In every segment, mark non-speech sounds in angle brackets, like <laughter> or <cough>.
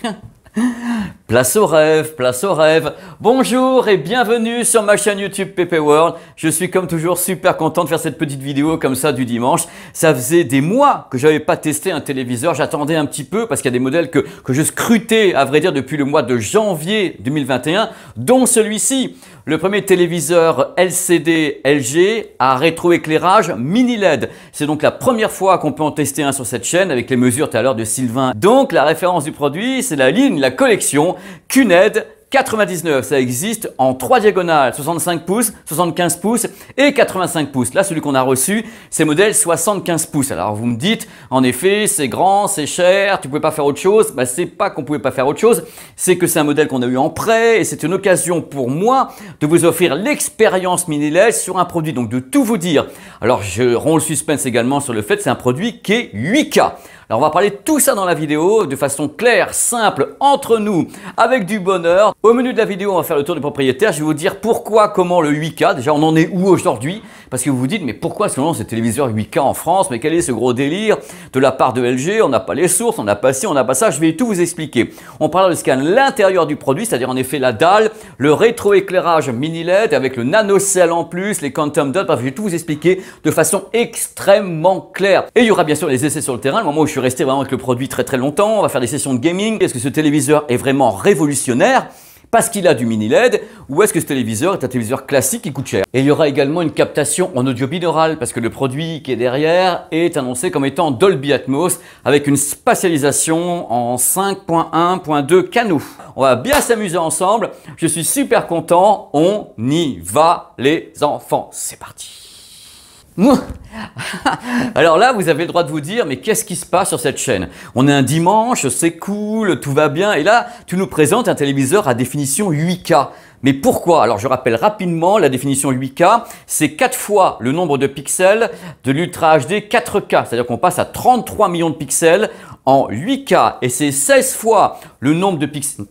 ハハハハ。Place au rêve, place au rêve. Bonjour et bienvenue sur ma chaîne YouTube PP World. Je suis comme toujours super content de faire cette petite vidéo comme ça du dimanche. Ça faisait des mois que j'avais pas testé un téléviseur. J'attendais un petit peu parce qu'il y a des modèles que, que je scrutais à vrai dire depuis le mois de janvier 2021, dont celui-ci. Le premier téléviseur LCD LG à rétroéclairage mini LED. C'est donc la première fois qu'on peut en tester un sur cette chaîne avec les mesures tout à l'heure de Sylvain. Donc la référence du produit, c'est la ligne, la collection aide 99, ça existe en trois diagonales, 65 pouces, 75 pouces et 85 pouces. Là, celui qu'on a reçu, c'est modèle 75 pouces. Alors vous me dites, en effet, c'est grand, c'est cher, tu pouvais pas faire autre chose. Ce bah, c'est pas qu'on pouvait pas faire autre chose, c'est que c'est un modèle qu'on a eu en prêt et c'est une occasion pour moi de vous offrir l'expérience miniless sur un produit, donc de tout vous dire. Alors je romps le suspense également sur le fait que c'est un produit qui est 8K. Alors on va parler de tout ça dans la vidéo de façon claire, simple, entre nous, avec du bonheur. Au menu de la vidéo, on va faire le tour du propriétaire. Je vais vous dire pourquoi, comment le 8K. Déjà, on en est où aujourd'hui parce que vous vous dites, mais pourquoi selon ce téléviseur 8K en France Mais quel est ce gros délire de la part de LG On n'a pas les sources, on n'a pas ci, on n'a pas ça. Je vais tout vous expliquer. On parlera de ce qu'il y a à l'intérieur du produit, c'est-à-dire en effet la dalle, le rétroéclairage mini LED avec le nanocell en plus, les quantum dots. je vais tout vous expliquer de façon extrêmement claire. Et il y aura bien sûr les essais sur le terrain. Le moment où je suis resté vraiment avec le produit très très longtemps, on va faire des sessions de gaming. Est-ce que ce téléviseur est vraiment révolutionnaire parce qu'il a du mini LED ou est-ce que ce téléviseur est un téléviseur classique qui coûte cher Et il y aura également une captation en audio binaural parce que le produit qui est derrière est annoncé comme étant Dolby Atmos avec une spatialisation en 5.1.2 canaux. On va bien s'amuser ensemble, je suis super content, on y va les enfants, c'est parti <laughs> Alors là, vous avez le droit de vous dire, mais qu'est-ce qui se passe sur cette chaîne On est un dimanche, c'est cool, tout va bien, et là, tu nous présentes un téléviseur à définition 8K. Mais pourquoi Alors je rappelle rapidement la définition 8K, c'est 4 fois le nombre de pixels de l'Ultra HD 4K, c'est-à-dire qu'on passe à 33 millions de pixels en 8K et c'est 16 fois le nombre de pixels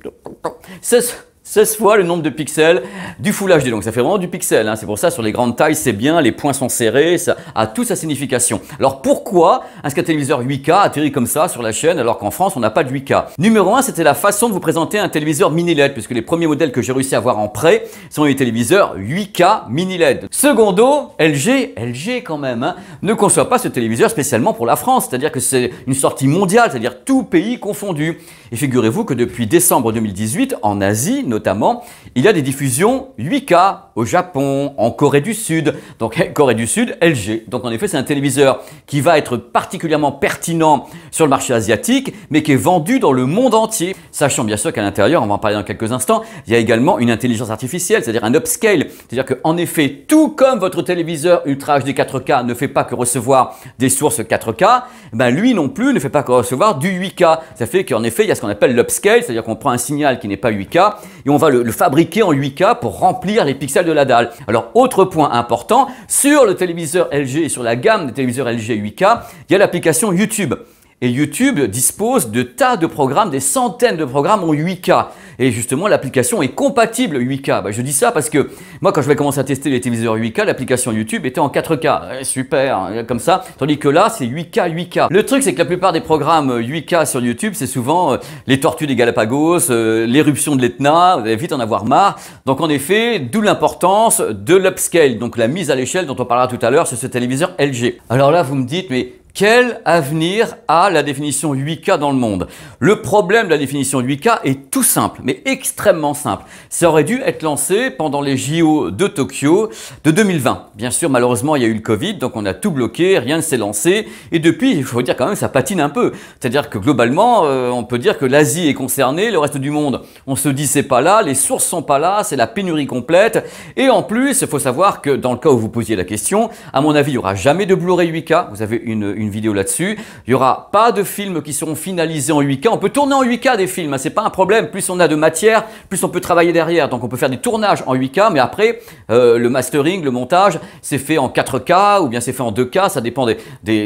16 16 fois le nombre de pixels du Full HD. Donc ça fait vraiment du pixel. Hein. C'est pour ça, sur les grandes tailles, c'est bien, les points sont serrés, ça a toute sa signification. Alors pourquoi un téléviseur 8K atterrit comme ça sur la chaîne alors qu'en France, on n'a pas de 8K Numéro 1, c'était la façon de vous présenter un téléviseur mini-LED, puisque les premiers modèles que j'ai réussi à avoir en prêt sont les téléviseurs 8K mini-LED. Secondo, LG, LG quand même, hein, ne conçoit pas ce téléviseur spécialement pour la France, c'est-à-dire que c'est une sortie mondiale, c'est-à-dire tout pays confondu. Et figurez-vous que depuis décembre 2018, en Asie, notamment, il y a des diffusions 8K au Japon, en Corée du Sud, donc <laughs> Corée du Sud, LG. Donc en effet, c'est un téléviseur qui va être particulièrement pertinent sur le marché asiatique, mais qui est vendu dans le monde entier. Sachant bien sûr qu'à l'intérieur, on va en parler dans quelques instants, il y a également une intelligence artificielle, c'est-à-dire un upscale. C'est-à-dire qu'en effet, tout comme votre téléviseur Ultra HD 4K ne fait pas que recevoir des sources 4K, ben, lui non plus ne fait pas que recevoir du 8K. Ça fait qu'en effet, il y a ce qu'on appelle l'upscale, c'est-à-dire qu'on prend un signal qui n'est pas 8K et on va le, fabriquer en 8K pour remplir les pixels de la dalle. Alors autre point important, sur le téléviseur LG et sur la gamme des téléviseurs LG 8K, il y a l'application YouTube. Et YouTube dispose de tas de programmes, des centaines de programmes en 8K. Et justement, l'application est compatible 8K. Bah, je dis ça parce que moi, quand je vais commencer à tester les téléviseurs 8K, l'application YouTube était en 4K. super, hein, comme ça. Tandis que là, c'est 8K, 8K. Le truc, c'est que la plupart des programmes 8K sur YouTube, c'est souvent euh, les tortues des Galapagos, euh, l'éruption de l'Etna. Vous allez vite en avoir marre. Donc, en effet, d'où l'importance de l'upscale, donc la mise à l'échelle dont on parlera tout à l'heure sur ce téléviseur LG. Alors là, vous me dites, mais quel avenir a la définition 8K dans le monde Le problème de la définition 8K est tout simple, mais extrêmement simple. Ça aurait dû être lancé pendant les JO de Tokyo de 2020. Bien sûr, malheureusement, il y a eu le Covid, donc on a tout bloqué, rien ne s'est lancé. Et depuis, il faut dire quand même, ça patine un peu. C'est-à-dire que globalement, euh, on peut dire que l'Asie est concernée, le reste du monde, on se dit c'est pas là, les sources sont pas là, c'est la pénurie complète. Et en plus, il faut savoir que dans le cas où vous posiez la question, à mon avis, il n'y aura jamais de Blu-ray 8K. Vous avez une vidéo là-dessus. Il y aura pas de films qui seront finalisés en 8K. On peut tourner en 8K des films, hein, c'est pas un problème. Plus on a de matière, plus on peut travailler derrière. Donc on peut faire des tournages en 8K, mais après euh, le mastering, le montage, c'est fait en 4K ou bien c'est fait en 2K, ça dépend des,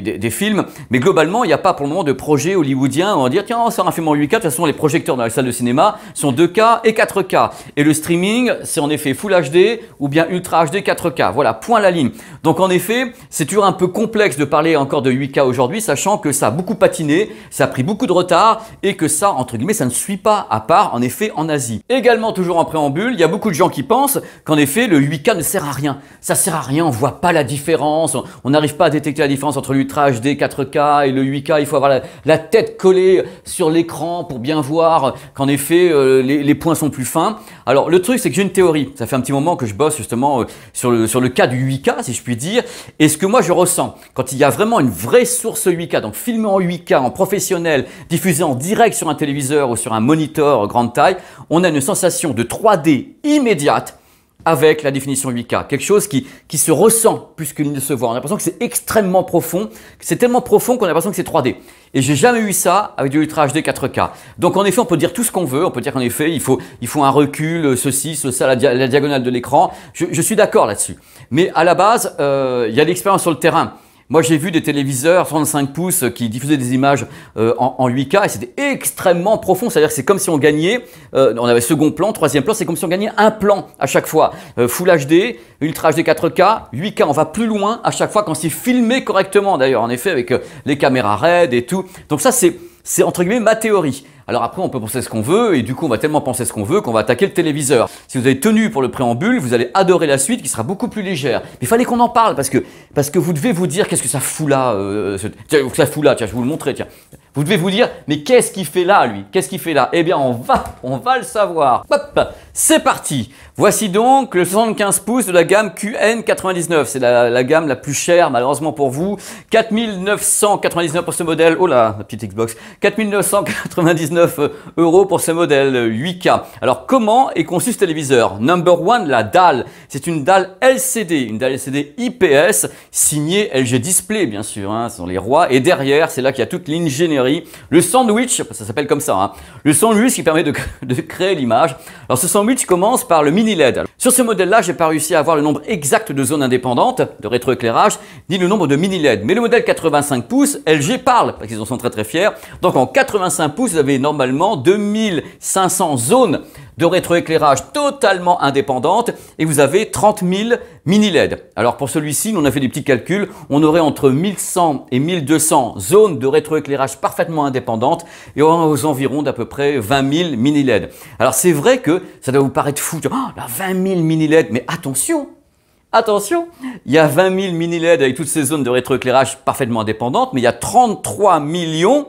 des, films. Mais globalement, il n'y a pas pour le moment de projet hollywoodien où on va dire tiens on sort un film en 8K. De toute façon, les projecteurs dans les salles de cinéma sont 2K et 4K. Et le streaming, c'est en effet Full HD ou bien Ultra HD 4K. Voilà, point la ligne. Donc en effet, c'est toujours un peu complexe de parler encore de 8K aujourd'hui, sachant que ça a beaucoup patiné, ça a pris beaucoup de retard et que ça, entre guillemets, ça ne suit pas à part, en effet, en Asie. Également, toujours en préambule, il y a beaucoup de gens qui pensent qu'en effet, le 8K ne sert à rien. Ça sert à rien, on voit pas la différence, on n'arrive pas à détecter la différence entre l'Ultra HD 4K et le 8K, il faut avoir la, tête collée sur l'écran pour bien voir qu'en effet, euh, les, points sont plus fins. Alors, le truc, c'est que j'ai une théorie. Ça fait un petit moment que je bosse justement euh, sur, le, sur le cas du 8K, si je puis dire, et ce que moi je ressens, quand il y a vraiment une vraie vraie source 8K, donc filmé en 8K, en professionnel, diffusé en direct sur un téléviseur ou sur un moniteur grande taille, on a une sensation de 3D immédiate avec la définition 8K. Quelque chose qui, qui se ressent plus ligne ne se voit. On a l'impression que c'est extrêmement profond. C'est tellement profond qu'on a l'impression que c'est 3D. Et j'ai jamais eu ça avec du Ultra HD 4K. Donc en effet, on peut dire tout ce qu'on veut. On peut dire qu'en effet, il faut, il faut un recul, ceci, ceci, la, diagonale de l'écran. Je, suis d'accord là-dessus. Mais à la base, euh, il y a l'expérience sur le terrain. Moi, j'ai vu des téléviseurs 35 pouces qui diffusaient des images euh, en, 8K et c'était extrêmement profond. C'est-à-dire que c'est comme si on gagnait, euh, on avait second plan, troisième plan, c'est comme si on gagnait un plan à chaque fois. Euh, Full HD, Ultra HD 4K, 8K, on va plus loin à chaque fois quand c'est filmé correctement d'ailleurs, en effet, avec les caméras RAID et tout. Donc ça, c'est, c'est entre guillemets ma théorie. Alors après, on peut penser ce qu'on veut, et du coup, on va tellement penser ce qu'on veut qu'on va attaquer le téléviseur. Si vous avez tenu pour le préambule, vous allez adorer la suite qui sera beaucoup plus légère. Mais il fallait qu'on en parle parce que, parce que vous devez vous dire qu'est-ce que ça fout là, euh, ça fout là, tiens, je vous le montrer, tiens. Vous devez vous dire, mais qu'est-ce qu'il fait là, lui Qu'est-ce qu'il fait là Eh bien, on va, on va le savoir. Hop, c'est parti. Voici donc le 75 pouces de la gamme QN99. C'est la, gamme la plus chère, malheureusement pour vous. 4999 pour ce modèle. Oh là, la petite Xbox. 4999 euh, euros pour ce modèle 8K. Euh, Alors, comment est conçu ce téléviseur Number one, la dalle. C'est une dalle LCD, une dalle LCD IPS, signée LG Display, bien sûr. Hein. ce sont les rois. Et derrière, c'est là qu'il y a toute l'ingénierie le sandwich, ça s'appelle comme ça, hein. le sandwich qui permet <laughs> de, créer l'image. Alors ce sandwich commence par le mini LED. Sur ce modèle-là, j'ai pas réussi à avoir le nombre exact de zones indépendantes de rétroéclairage, ni le nombre de mini LED. Mais le modèle 85 pouces, LG parle, parce qu'ils en sont très très fiers. Donc en 85 pouces, vous avez normalement 2500 zones de rétroéclairage totalement indépendante et vous avez 30 000 mini LED. Alors pour celui-ci, on a fait des petits calculs, on aurait entre 1100 et 1200 zones de rétroéclairage parfaitement indépendantes et on aux environs d'à peu près 20 000 mini LED. Alors c'est vrai que ça doit vous paraître fou, 20 000 mini LED, mais attention, Attention, il y a 20 000 mini LED avec toutes ces zones de rétroéclairage parfaitement indépendantes, mais il y a 33 millions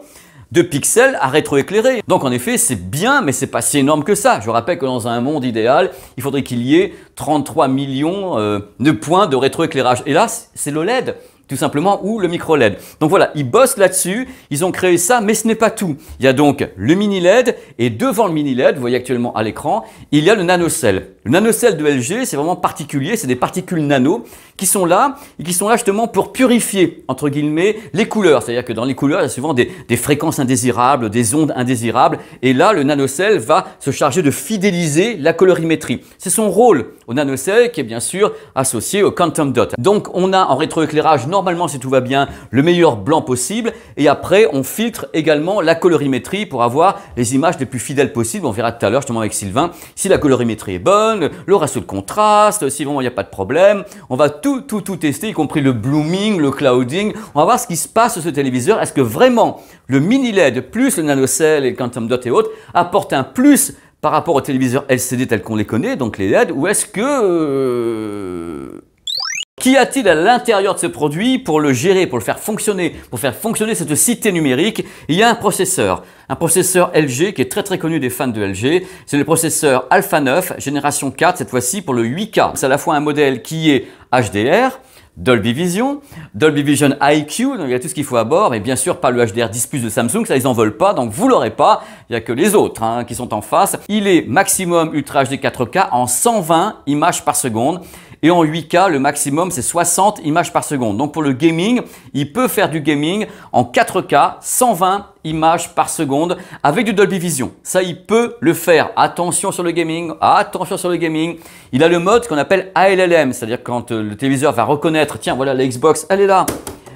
de pixels à rétroéclairer. Donc en effet, c'est bien, mais c'est pas si énorme que ça. Je rappelle que dans un monde idéal, il faudrait qu'il y ait 33 millions euh, de points de rétroéclairage. Et là, c'est l'OLED tout simplement, ou le micro LED. Donc voilà, ils bossent là-dessus, ils ont créé ça, mais ce n'est pas tout. Il y a donc le mini LED, et devant le mini LED, vous voyez actuellement à l'écran, il y a le nanocell. Le nanocell de LG, c'est vraiment particulier, c'est des particules nano qui sont là, et qui sont là justement pour purifier, entre guillemets, les couleurs. C'est-à-dire que dans les couleurs, il y a souvent des, des fréquences indésirables, des ondes indésirables, et là, le nanocell va se charger de fidéliser la colorimétrie. C'est son rôle au NanoCell qui est bien sûr associé au quantum dot. Donc on a en rétroéclairage normalement si tout va bien le meilleur blanc possible et après on filtre également la colorimétrie pour avoir les images les plus fidèles possibles. On verra tout à l'heure justement avec Sylvain si la colorimétrie est bonne, le ratio de contraste, si vraiment il n'y a pas de problème. On va tout tout tout tester y compris le blooming, le clouding. On va voir ce qui se passe sur ce téléviseur. Est-ce que vraiment le mini LED plus le nanocell et le quantum dot et autres apporte un plus par rapport aux téléviseurs LCD tels qu'on les connaît, donc les LED, ou est-ce que... Euh, qu'y a-t-il à l'intérieur de ce produit pour le gérer, pour le faire fonctionner, pour faire fonctionner cette cité numérique Il y a un processeur, un processeur LG qui est très très connu des fans de LG. C'est le processeur Alpha 9, génération 4, cette fois-ci pour le 8K. C'est à la fois un modèle qui est HDR, Dolby Vision, Dolby Vision IQ, donc il y a tout ce qu'il faut à bord, mais bien sûr pas le HDR 10 de Samsung, ça ils en veulent pas, donc vous l'aurez pas, il y a que les autres hein, qui sont en face. Il est maximum Ultra HD 4K en 120 images par seconde. Et en 8K, le maximum, c'est 60 images par seconde. Donc pour le gaming, il peut faire du gaming en 4K, 120 images par seconde avec du Dolby Vision. Ça, il peut le faire. Attention sur le gaming, attention sur le gaming. Il a le mode qu'on appelle ALLM, c'est-à-dire quand euh, le téléviseur va reconnaître, tiens, voilà, la Xbox, elle est là.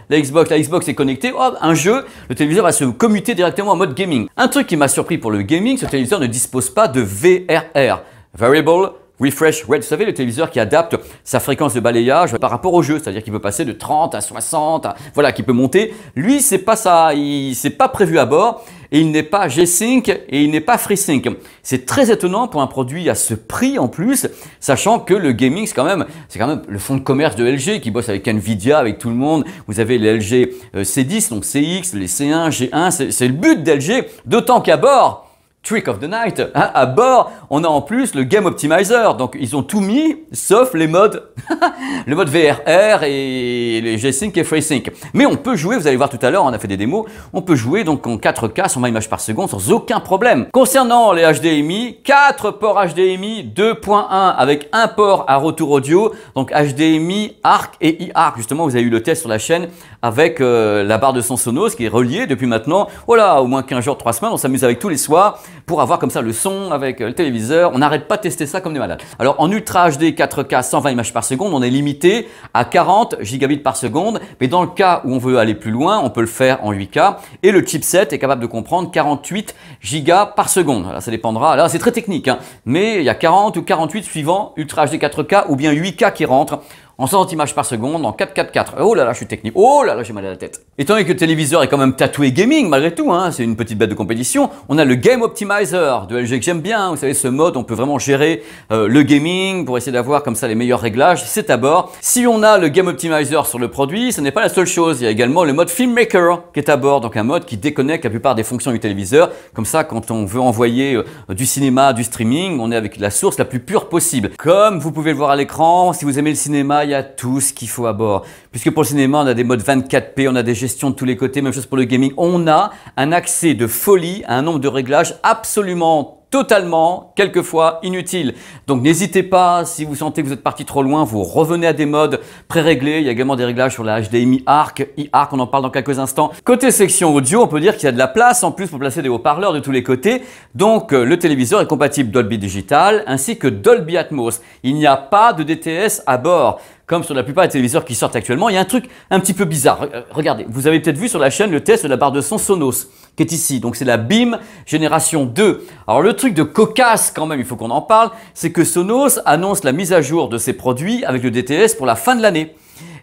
La Xbox, la Xbox est connectée, hop, un jeu, le téléviseur va se commuter directement en mode gaming. Un truc qui m'a surpris pour le gaming, ce téléviseur ne dispose pas de VRR, Variable Refresh Red vous savez, le téléviseur qui adapte sa fréquence de balayage par rapport au jeu, c'est-à-dire qu'il peut passer de 30 à 60, voilà, qui peut monter. Lui, c'est pas ça, il c'est pas prévu à bord et il n'est pas G-Sync et il n'est pas FreeSync. C'est très étonnant pour un produit à ce prix en plus, sachant que le gaming c'est quand même c'est quand même le fond de commerce de LG qui bosse avec Nvidia, avec tout le monde. Vous avez les LG euh, C10 donc CX, les C1, G1, c'est le but d'LG, d'autant qu'à bord Trick of the Night. Hein, à bord, on a en plus le Game Optimizer. Donc ils ont tout mis, sauf les modes, <laughs> le mode VRR et les G-Sync et FreeSync. Mais on peut jouer, vous allez voir tout à l'heure, on a fait des démos, on peut jouer donc en 4K, 120 images par seconde, sans aucun problème. Concernant les HDMI, 4 ports HDMI 2.1 avec un port à retour audio, donc HDMI, ARC et iARC. Justement, vous avez eu le test sur la chaîne avec euh, la barre de son Sonos qui est reliée depuis maintenant, voilà, au moins 15 jours, 3 semaines, on s'amuse avec tous les soirs pour avoir comme ça le son avec euh, le téléviseur. On n'arrête pas de tester ça comme des malades. Alors en Ultra HD 4K 120 images par seconde, on est limité à 40 gigabits par seconde, mais dans le cas où on veut aller plus loin, on peut le faire en 8K et le chipset est capable de comprendre 48 gigas par seconde. Alors ça dépendra. Là, c'est très technique, hein. mais il y a 40 ou 48 suivant Ultra HD 4K ou bien 8K qui rentrent en 100 images par seconde, en 4-4-4. Oh là là, je suis technique. Oh là là, j'ai mal à la tête. Étant donné que le téléviseur est quand même tatoué gaming, malgré tout, hein, c'est une petite bête de compétition, on a le Game Optimizer de LG que j'aime bien. Vous savez, ce mode, on peut vraiment gérer euh, le gaming pour essayer d'avoir comme ça les meilleurs réglages. C'est à bord. Si on a le Game Optimizer sur le produit, ce n'est pas la seule chose. Il y a également le mode Filmmaker hein, qui est à bord, donc un mode qui déconnecte la plupart des fonctions du téléviseur. Comme ça, quand on veut envoyer euh, du cinéma, du streaming, on est avec la source la plus pure possible. Comme vous pouvez le voir à l'écran, si vous aimez le cinéma, il y a tout ce qu'il faut à bord. Puisque pour le cinéma, on a des modes 24p, on a des gestions de tous les côtés, même chose pour le gaming. On a un accès de folie un nombre de réglages absolument totalement, quelquefois inutile. Donc n'hésitez pas, si vous sentez que vous êtes parti trop loin, vous revenez à des modes pré-réglés. Il y a également des réglages sur la HDMI ARC, iARC, on en parle dans quelques instants. Côté section audio, on peut dire qu'il y a de la place en plus pour placer des haut-parleurs de tous les côtés. Donc euh, le téléviseur est compatible Dolby Digital ainsi que Dolby Atmos. Il n'y a pas de DTS à bord comme sur la plupart des téléviseurs qui sortent actuellement, il y a un truc un petit peu bizarre. Euh, regardez, vous avez peut-être vu sur la chaîne le test de la barre de son Sonos qui est ici. Donc c'est la BIM génération 2. Alors le truc de cocasse quand même, il faut qu'on en parle, c'est que Sonos annonce la mise à jour de ses produits avec le DTS pour la fin de l'année.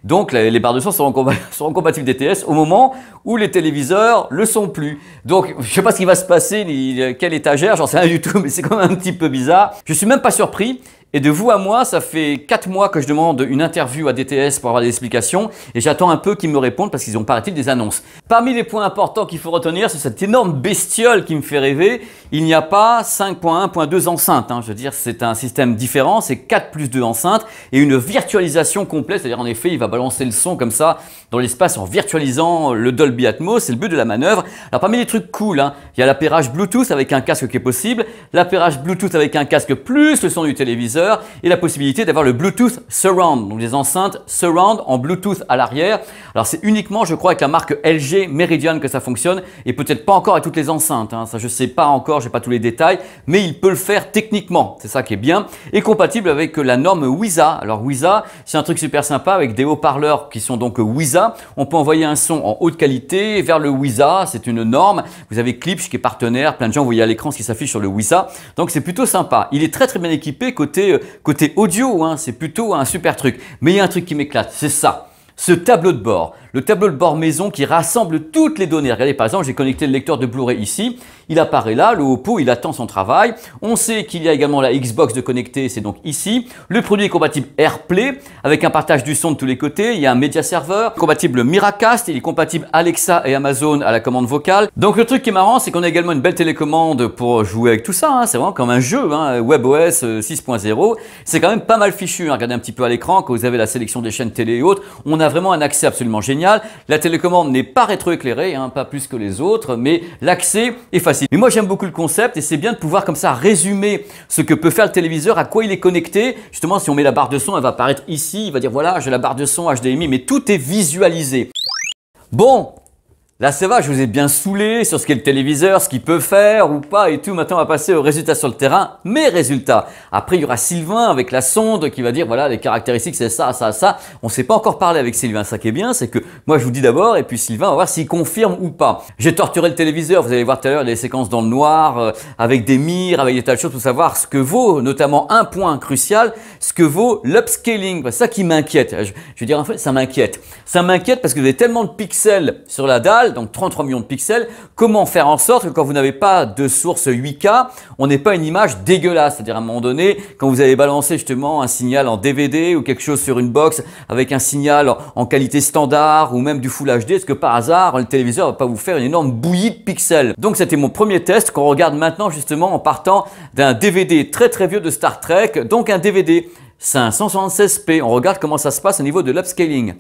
Donc les barres de son seront, <laughs> compatibles DTS au moment où les téléviseurs le sont plus. Donc je sais pas ce qui va se passer, ni euh, quelle étagère, j'en sais rien du tout, <laughs> mais c'est quand même un petit peu bizarre. Je suis même pas surpris et de vous à moi, ça fait 4 mois que je demande une interview à DTS pour avoir des explications et j'attends un peu qu'ils me répondent parce qu'ils ont paraît-il des annonces. Parmi les points importants qu'il faut retenir sur cette énorme bestiole qui me fait rêver, il n'y a pas 5.1.2 enceintes, hein. Je veux dire, c'est un système différent, c'est 4 plus 2 enceintes et une virtualisation complète. C'est-à-dire, en effet, il va balancer le son comme ça dans l'espace en virtualisant le Dolby Atmos. C'est le but de la manœuvre. Alors, parmi les trucs cool, hein, il y a l'appairage Bluetooth avec un casque qui est possible, l'appairage Bluetooth avec un casque plus le son du téléviseur et la possibilité d'avoir le Bluetooth Surround, donc des enceintes Surround en Bluetooth à l'arrière. Alors c'est uniquement, je crois, avec la marque LG Meridian que ça fonctionne et peut-être pas encore avec toutes les enceintes. Hein. Ça, je sais pas encore, j'ai pas tous les détails, mais il peut le faire techniquement. C'est ça qui est bien et compatible avec la norme WISA. Alors WISA, c'est un truc super sympa avec des haut-parleurs qui sont donc WISA. On peut envoyer un son en haute qualité vers le WISA. C'est une norme. Vous avez Clips qui est partenaire. Plein de gens, vous voyez à l'écran ce qui s'affiche sur le WISA. Donc c'est plutôt sympa. Il est très très bien équipé côté euh, côté, audio, hein, c'est plutôt un super truc. Mais il y a un truc qui m'éclate, c'est ça. Ce tableau de bord, le tableau de bord maison qui rassemble toutes les données. Regardez, par exemple, j'ai connecté le lecteur de Blu-ray ici. Il apparaît là, le Oppo, il attend son travail. On sait qu'il y a également la Xbox de connecter, c'est donc ici. Le produit est compatible AirPlay avec un partage du son de tous les côtés. Il y a un média serveur, compatible Miracast, il est compatible Alexa et Amazon à la commande vocale. Donc le truc qui est marrant, c'est qu'on a également une belle télécommande pour jouer avec tout ça. Hein. C'est vraiment comme un jeu, hein. WebOS 6.0. Euh, c'est quand même pas mal fichu. Hein. Regardez un petit peu à l'écran quand vous avez la sélection des chaînes télé et autres. On a vraiment un accès absolument génial la télécommande n'est pas rétroéclairée, éclairée hein, pas plus que les autres, mais l'accès est facile. Mais moi j'aime beaucoup le concept et c'est bien de pouvoir comme ça résumer ce que peut faire le téléviseur, à quoi il est connecté. Justement, si on met la barre de son, elle va apparaître ici, il va dire voilà, j'ai la barre de son HDMI, mais tout est visualisé. Bon, Là, ça va, je vous ai bien saoulé sur ce qu'est le téléviseur, ce qu'il peut faire ou pas et tout. Maintenant, on va passer aux résultats sur le terrain, mes résultats. Après, il y aura Sylvain avec la sonde qui va dire, voilà, les caractéristiques, c'est ça, ça, ça. On ne s'est pas encore parlé avec Sylvain. Ça qui est bien, c'est que moi, je vous dis d'abord et puis Sylvain, va voir s'il confirme ou pas. J'ai torturé le téléviseur. Vous allez voir tout à l'heure les séquences dans le noir, euh, avec des mires, avec des tas de choses pour savoir ce que vaut, notamment un point crucial, ce que vaut l'upscaling. C'est ça qui m'inquiète. Je, veux dire, en fait, ça m'inquiète. Ça m'inquiète parce que vous avez tellement de pixels sur la dalle donc 33 millions de pixels, comment faire en sorte que quand vous n'avez pas de source 8K, on n'ait pas une image dégueulasse. C'est-à-dire à un moment donné, quand vous avez balancé justement un signal en DVD ou quelque chose sur une box avec un signal en qualité standard ou même du Full HD, est-ce que par hasard le téléviseur va pas vous faire une énorme bouillie de pixels Donc c'était mon premier test qu'on regarde maintenant justement en partant d'un DVD très très vieux de Star Trek, donc un DVD 576p. On regarde comment ça se passe au niveau de l'upscaling.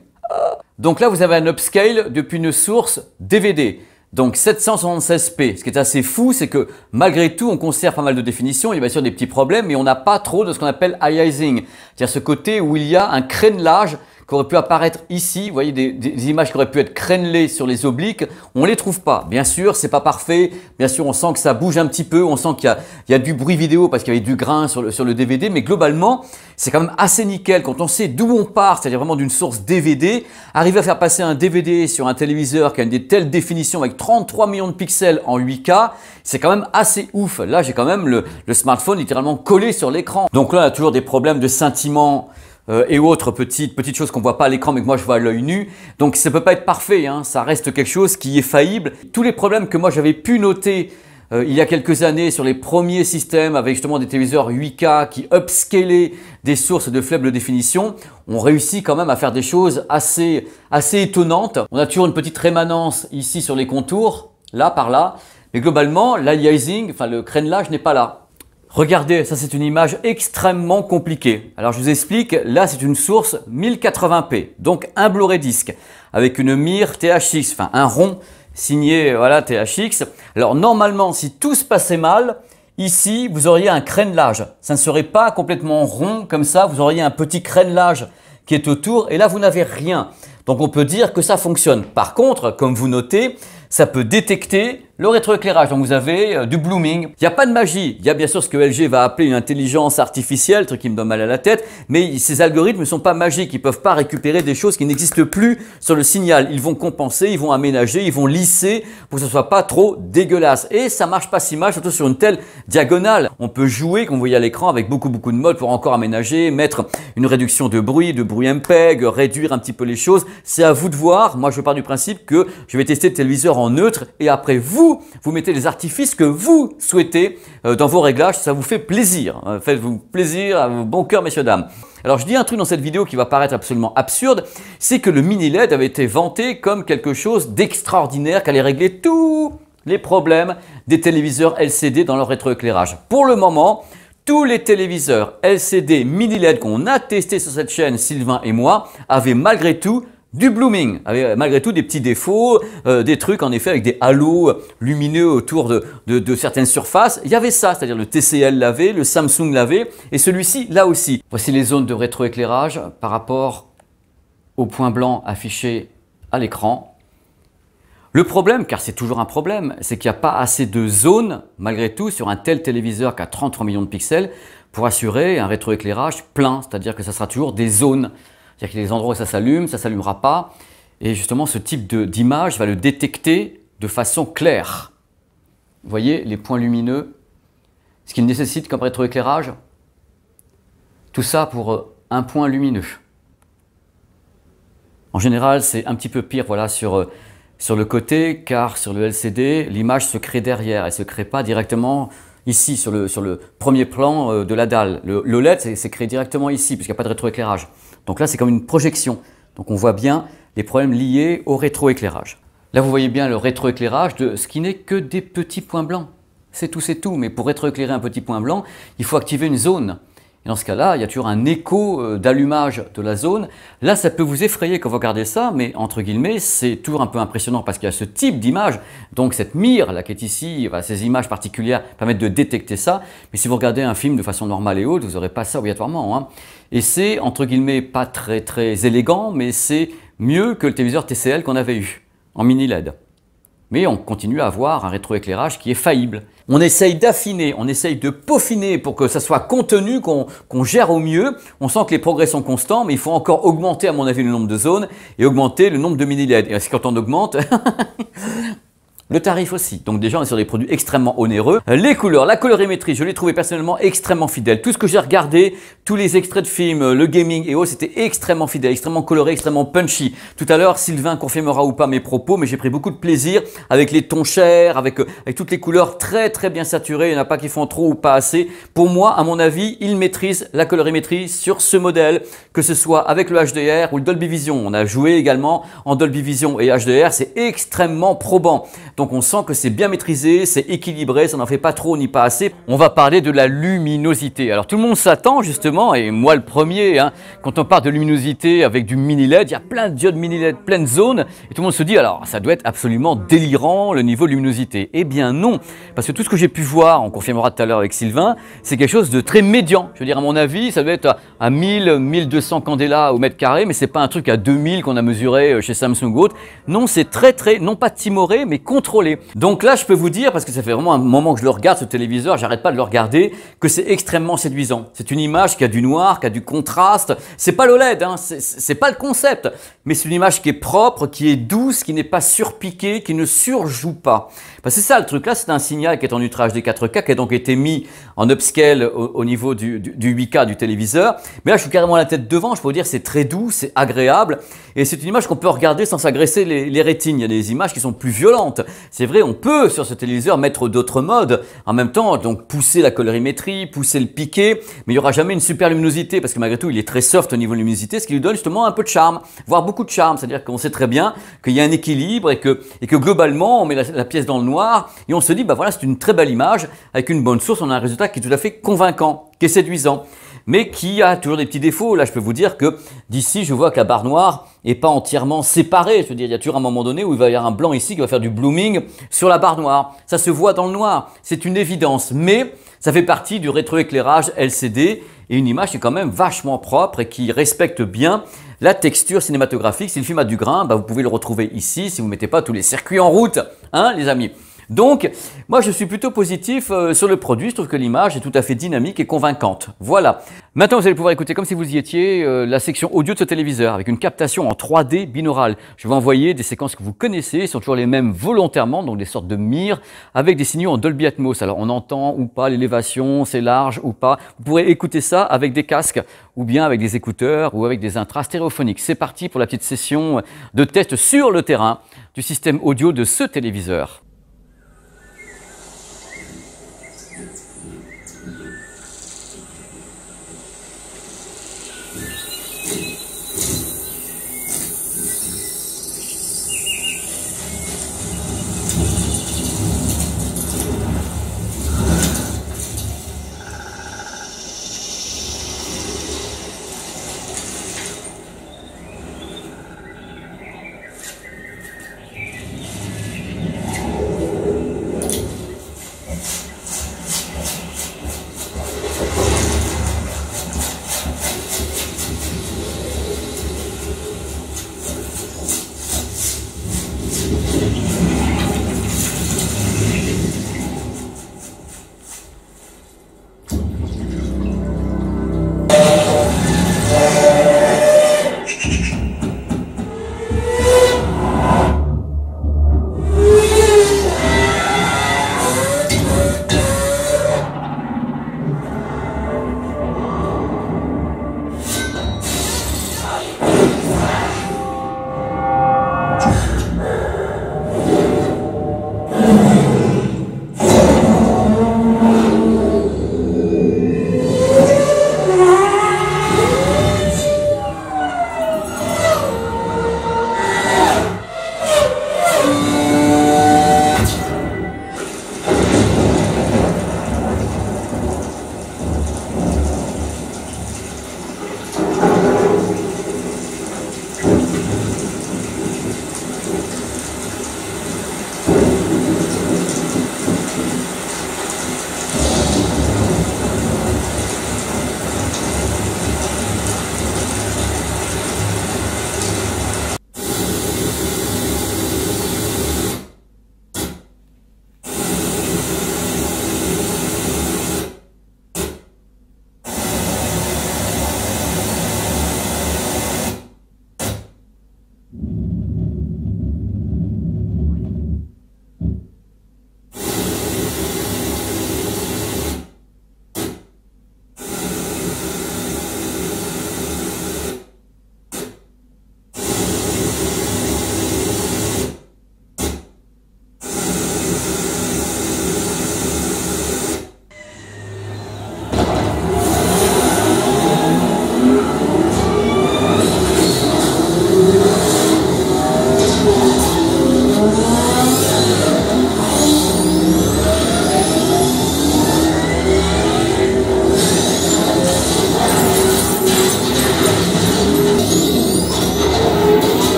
Donc là, vous avez un upscale depuis une source DVD. Donc 776p. Ce qui est assez fou, c'est que malgré tout, on conserve pas mal de définitions. Il y a bien sûr des petits problèmes, mais on n'a pas trop de ce qu'on appelle aliasing. C'est-à-dire ce côté où il y a un crénelage Aurait pu apparaître ici, vous voyez, des, images qui auraient pu être crénelées sur les obliques, on les trouve pas. Bien sûr, c'est pas parfait. Bien sûr, on sent que ça bouge un petit peu. On sent qu'il y, a, du bruit vidéo parce qu'il y avait du grain sur le, DVD. Mais globalement, c'est quand même assez nickel. Quand on sait d'où on part, c'est-à-dire vraiment d'une source DVD, arriver à faire passer un DVD sur un téléviseur qui a une telle définition avec 33 millions de pixels en 8K, c'est quand même assez ouf. Là, j'ai quand même le, le smartphone littéralement collé sur l'écran. Donc là, on a toujours des problèmes de sentiment euh, et autres petites, choses qu'on voit pas à l'écran mais que moi je vois à l'œil nu. Donc ça peut pas être parfait, hein. ça reste quelque chose qui est faillible. Tous les problèmes que moi j'avais pu noter euh, il y a quelques années sur les premiers systèmes avec justement des téléviseurs 8K qui upscalaient des sources de faible définition, on réussit quand même à faire des choses assez, assez étonnantes. On a toujours une petite rémanence ici sur les contours, là par là, mais globalement l'aliasing, enfin le crénelage n'est pas là. Regardez, ça c'est une image extrêmement compliquée. Alors je vous explique, là c'est une source 1080p, donc un Blu-ray disque, avec une mire THX, enfin un rond signé voilà, THX. Alors normalement, si tout se passait mal, ici vous auriez un crénelage. Ça ne serait pas complètement rond comme ça, vous auriez un petit crénelage qui est autour, et là vous n'avez rien. Donc on peut dire que ça fonctionne. Par contre, comme vous notez, ça peut détecter le rétroéclairage, donc vous avez euh, du blooming. Il n'y a pas de magie. Il y a bien sûr ce que LG va appeler une intelligence artificielle, truc qui me donne mal à la tête, mais ces algorithmes ne sont pas magiques. Ils ne peuvent pas récupérer des choses qui n'existent plus sur le signal. Ils vont compenser, ils vont aménager, ils vont lisser pour que ce ne soit pas trop dégueulasse. Et ça marche pas si mal, surtout sur une telle diagonale. On peut jouer, comme vous voyez à l'écran, avec beaucoup beaucoup de modes pour encore aménager, mettre une réduction de bruit, de bruit MPEG, réduire un petit peu les choses. C'est à vous de voir. Moi, je pars du principe que je vais tester le téléviseur en neutre et après vous vous. mettez les artifices que vous souhaitez euh, dans vos réglages, ça vous fait plaisir. Hein. Faites-vous plaisir à vos bons cœurs, messieurs, dames. Alors je dis un truc dans cette vidéo qui va paraître absolument absurde, c'est que le mini LED avait été vanté comme quelque chose d'extraordinaire qui allait régler tous les problèmes des téléviseurs LCD dans leur rétroéclairage. Pour le moment, tous les téléviseurs LCD mini LED qu'on a testés sur cette chaîne, Sylvain et moi, avaient malgré tout du blooming, avec malgré tout des petits défauts, euh, des trucs en effet avec des halos lumineux autour de, certaines surfaces. Il y avait ça, c'est-à-dire le TCL lavé, le Samsung lavé, et celui-ci là aussi. Voici les zones de rétroéclairage par rapport au point blanc affiché à l'écran. Le problème, car c'est toujours un problème, c'est qu'il n'y a pas assez de zones, malgré tout, sur un tel téléviseur qu'à 33 millions de pixels, pour assurer un rétroéclairage plein, c'est-à-dire que ça sera toujours des zones. Il y a des endroits où ça s'allume, ça ne s'allumera pas. Et justement, ce type d'image va le détecter de façon claire. Vous voyez les points lumineux, ce qu'il nécessite comme rétroéclairage. Tout ça pour euh, un point lumineux. En général, c'est un petit peu pire voilà, sur, euh, sur le côté, car sur le LCD, l'image se crée derrière. Elle ne se crée pas directement ici, sur le, sur le premier plan euh, de la dalle. Le, le LED, c'est créé directement ici, puisqu'il n'y a pas de rétroéclairage. Donc là, c'est comme une projection. Donc on voit bien les problèmes liés au rétroéclairage. Là, vous voyez bien le rétroéclairage de ce qui n'est que des petits points blancs. C'est tout, c'est tout. Mais pour rétroéclairer un petit point blanc, il faut activer une zone. Et dans ce cas-là, il y a toujours un écho euh, d'allumage de la zone. Là, ça peut vous effrayer quand vous regardez ça, mais entre guillemets, c'est toujours un peu impressionnant parce qu'il y a ce type d'image. Donc cette mire là qui est ici, ces images particulières permettent de détecter ça. Mais si vous regardez un film de façon normale et haute, vous n'aurez pas ça obligatoirement. Hein. Et c'est entre guillemets pas très très élégant, mais c'est mieux que le téléviseur TCL qu'on avait eu en mini LED mais on continue à avoir un rétroéclairage qui est faillible. On essaye d'affiner, on essaye de peaufiner pour que ça soit contenu, qu'on gère au mieux. On sent que les progrès sont constants, mais il faut encore augmenter, à mon avis, le nombre de zones et augmenter le nombre de mini-LED. Et quand on augmente, <laughs> Le tarif aussi. Donc déjà, on est sur des produits extrêmement onéreux. Euh, les couleurs, la colorimétrie, je l'ai trouvé personnellement extrêmement fidèle. Tout ce que j'ai regardé, tous les extraits de films, le gaming et autres, c'était extrêmement fidèle, extrêmement coloré, extrêmement punchy. Tout à l'heure, Sylvain confirmera ou pas mes propos, mais j'ai pris beaucoup de plaisir avec les tons chers, avec, euh, avec toutes les couleurs très très bien saturées. Il n'y en a pas qui font trop ou pas assez. Pour moi, à mon avis, il maîtrise la colorimétrie sur ce modèle, que ce soit avec le HDR ou le Dolby Vision. On a joué également en Dolby Vision et HDR, c'est extrêmement probant. Donc, donc on sent que c'est bien maîtrisé, c'est équilibré, ça n'en fait pas trop ni pas assez. On va parler de la luminosité. Alors tout le monde s'attend justement, et moi le premier, hein, quand on parle de luminosité avec du mini LED, il y a plein de diodes mini LED, plein de zones, et tout le monde se dit alors ça doit être absolument délirant le niveau de luminosité. Eh bien non, parce que tout ce que j'ai pu voir, on confirmera tout à l'heure avec Sylvain, c'est quelque chose de très médian. Je veux dire à mon avis, ça doit être à 1000, 1200 candélas au mètre carré, mais c'est pas un truc à 2000 qu'on a mesuré euh, chez Samsung ou autre. Non, c'est très très, non pas timoré, mais contre donc là, je peux vous dire, parce que ça fait vraiment un moment que je le regarde, ce téléviseur, j'arrête pas de le regarder, que c'est extrêmement séduisant. C'est une image qui a du noir, qui a du contraste. C'est pas l'OLED, hein, c'est pas le concept, mais c'est une image qui est propre, qui est douce, qui n'est pas surpiquée, qui ne surjoue pas. c'est ça le truc là, c'est un signal qui est en ultra HD 4K, qui a donc été mis en upscale au, niveau du, 8K du téléviseur. Mais là, je suis carrément la tête devant. Je peux vous dire, c'est très doux, c'est agréable. Et c'est une image qu'on peut regarder sans s'agresser les, rétines. Il y a des images qui sont plus violentes. C'est vrai, on peut, sur ce téléviseur, mettre d'autres modes. En même temps, donc, pousser la colorimétrie, pousser le piqué. Mais il n'y aura jamais une super luminosité parce que malgré tout, il est très soft au niveau de luminosité, ce qui lui donne justement un peu de charme, voire beaucoup de charme. C'est-à-dire qu'on sait très bien qu'il y a un équilibre et que, et que globalement, on met la, la pièce dans le noir et on se dit, bah voilà, c'est une très belle image avec une bonne source, on a un résultat qui est tout à fait convaincant, qui est séduisant, mais qui a toujours des petits défauts. Là, je peux vous dire que d'ici, je vois que la barre noire n'est pas entièrement séparée. Je veux dire, il y a toujours un moment donné où il va y avoir un blanc ici qui va faire du blooming sur la barre noire. Ça se voit dans le noir, c'est une évidence, mais ça fait partie du rétroéclairage LCD et une image qui est quand même vachement propre et qui respecte bien la texture cinématographique. Si le film a du grain, bah, vous pouvez le retrouver ici si vous ne mettez pas tous les circuits en route, hein les amis. Donc, moi, je suis plutôt positif euh, sur le produit. Je trouve que l'image est tout à fait dynamique et convaincante. Voilà. Maintenant, vous allez pouvoir écouter comme si vous y étiez euh, la section audio de ce téléviseur avec une captation en 3D binaurale. Je vais envoyer des séquences que vous connaissez. Ils sont toujours les mêmes volontairement, donc des sortes de mires avec des signaux en Dolby Atmos. Alors, on entend ou pas l'élévation, c'est large ou pas. Vous pourrez écouter ça avec des casques ou bien avec des écouteurs ou avec des intras stéréophoniques. C'est parti pour la petite session de test sur le terrain du système audio de ce téléviseur.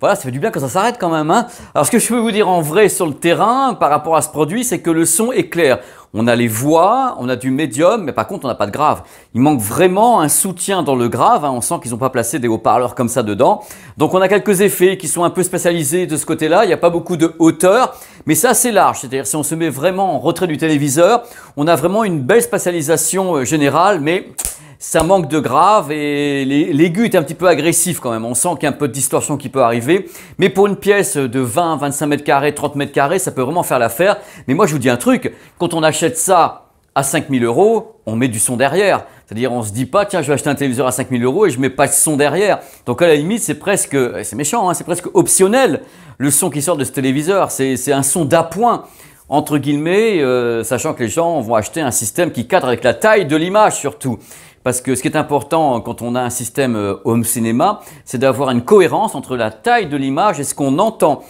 voilà, ça fait du bien quand ça s'arrête quand même. Hein. Alors ce que je peux vous dire en vrai sur le terrain par rapport à ce produit, c'est que le son est clair. On a les voix, on a du médium, mais par contre on n'a pas de grave. Il manque vraiment un soutien dans le grave, hein. on sent qu'ils n'ont pas placé des haut-parleurs comme ça dedans. Donc on a quelques effets qui sont un peu spécialisés de ce côté-là, il n'y a pas beaucoup de hauteur, mais c'est assez large. C'est-à-dire si on se met vraiment en retrait du téléviseur, on a vraiment une belle spatialisation euh, générale, mais ça manque de grave et l'aigu est un petit peu agressif quand même. On sent qu'il y a un peu de distorsion qui peut arriver. Mais pour une pièce de 20, 25 mètres carrés, 30 mètres carrés, ça peut vraiment faire l'affaire. Mais moi, je vous dis un truc. Quand on achète ça à 5000 euros, on met du son derrière. C'est-à-dire, on se dit pas, tiens, je vais acheter un téléviseur à 5000 euros et je mets pas de son derrière. Donc, à la limite, c'est presque, c'est méchant, hein, c'est presque optionnel le son qui sort de ce téléviseur. C'est un son d'appoint entre guillemets, euh, sachant que les gens vont acheter un système qui cadre avec la taille de l'image surtout. Parce que ce qui est important quand on a un système euh, home cinéma, c'est d'avoir une cohérence entre la taille de l'image et ce qu'on entend.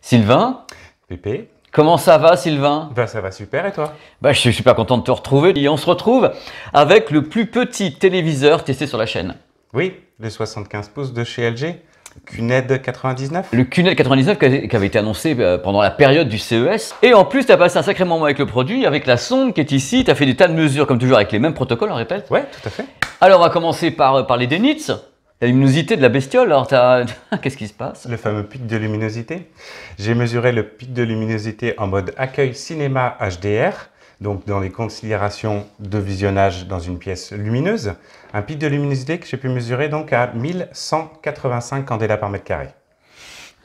Sylvain Pépé Comment ça va Sylvain ben, ça va super et toi ben, je suis super content de te retrouver et on se retrouve avec le plus petit téléviseur testé sur la chaîne. Oui, le 75 pouces de chez LG. QNED 99 Le QNED 99 qui avait été annoncé euh, pendant la période du CES. Et en plus, tu as passé un sacré moment avec le produit, avec la sonde qui est ici. Tu as fait des tas de mesures, comme toujours, avec les mêmes protocoles, on répète Ouais, tout à fait. Alors, on va commencer par euh, parler des NITS. La luminosité de la bestiole, alors <laughs> qu'est-ce qui se passe Le fameux pic de luminosité. J'ai mesuré le pic de luminosité en mode accueil cinéma HDR donc dans les considérations de visionnage dans une pièce lumineuse, un pic de luminosité que j'ai pu mesurer donc à 1185 candélas par mètre carré.